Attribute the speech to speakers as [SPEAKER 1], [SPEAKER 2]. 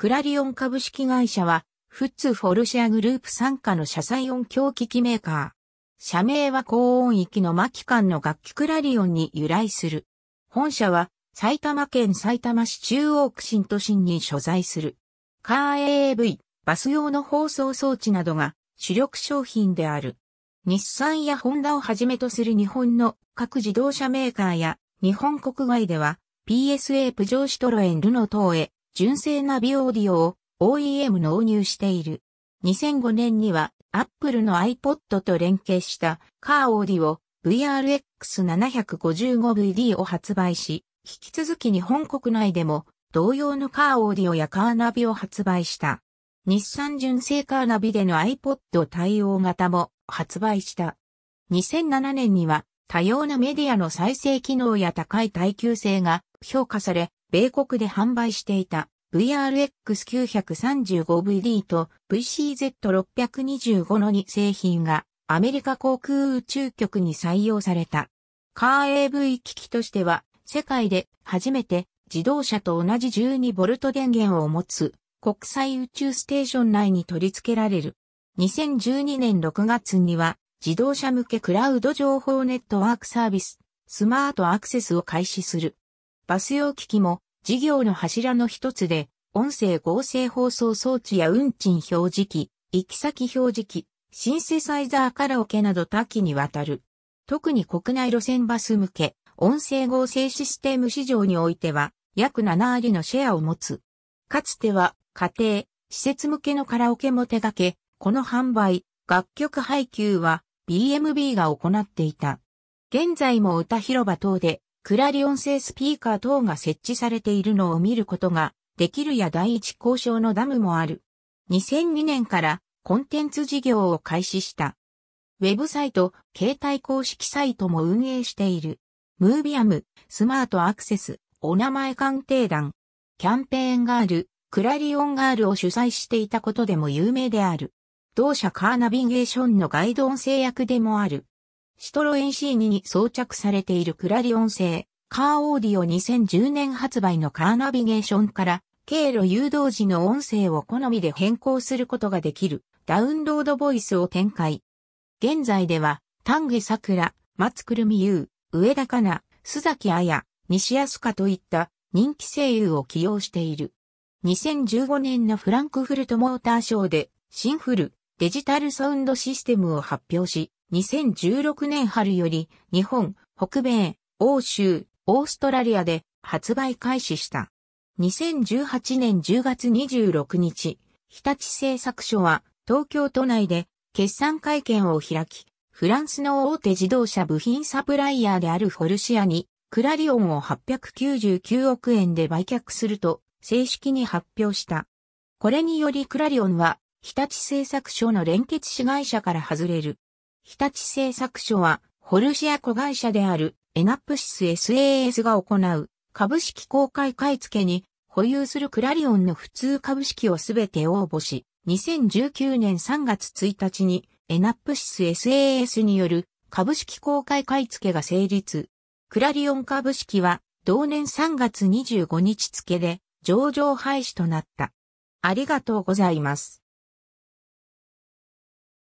[SPEAKER 1] クラリオン株式会社は、フッツ・フォルシアグループ傘下の車載音響機器メーカー。社名は高音域の巻間の楽器クラリオンに由来する。本社は埼玉県埼玉市中央区新都心に所在する。カー AAV、バス用の放送装置などが主力商品である。日産やホンダをはじめとする日本の各自動車メーカーや日本国外では PSA プジョーシトロエンルノ等へ純正ナビオーディオを OEM 納入している。2005年には Apple の iPod と連携したカーオーディオ VRX755VD を発売し、引き続き日本国内でも同様のカーオーディオやカーナビを発売した。日産純正カーナビでの iPod 対応型も発売した。2007年には多様なメディアの再生機能や高い耐久性が評価され、米国で販売していた VRX935VD と VCZ625 の2製品がアメリカ航空宇宙局に採用された。カー AV 機器としては世界で初めて自動車と同じ 12V 電源を持つ国際宇宙ステーション内に取り付けられる。2012年6月には自動車向けクラウド情報ネットワークサービス、スマートアクセスを開始する。バス用機器も事業の柱の一つで、音声合成放送装置や運賃表示器、行き先表示器、シンセサイザーカラオケなど多岐にわたる。特に国内路線バス向け、音声合成システム市場においては、約7割のシェアを持つ。かつては、家庭、施設向けのカラオケも手掛け、この販売、楽曲配給は、BMB が行っていた。現在も歌広場等でクラリオン製スピーカー等が設置されているのを見ることができるや第一交渉のダムもある。2002年からコンテンツ事業を開始した。ウェブサイト、携帯公式サイトも運営している。ムービアム、スマートアクセス、お名前鑑定団、キャンペーンガール、クラリオンガールを主催していたことでも有名である。同社カーナビゲーションのガイド音声役でもある。シトロエン C2 に装着されているクラリ音声、カーオーディオ2010年発売のカーナビゲーションから経路誘導時の音声を好みで変更することができるダウンロードボイスを展開。現在では、丹下桜、松くるみ優、上田かな、須崎彩、西安香といった人気声優を起用している。2015年のフランクフルトモーターショーで、シンフル、デジタルサウンドシステムを発表し、2016年春より日本、北米、欧州、オーストラリアで発売開始した。2018年10月26日、日立製作所は東京都内で決算会見を開き、フランスの大手自動車部品サプライヤーであるフォルシアにクラリオンを899億円で売却すると正式に発表した。これによりクラリオンは日立製作所の連結子会社から外れる。日立製作所は、ホルシア子会社であるエナプシス SAS が行う株式公開買付に保有するクラリオンの普通株式をすべて応募し、2019年3月1日にエナプシス SAS による株式公開買付が成立。クラリオン株式は同年3月25日付で上場廃止となった。ありがとうございます。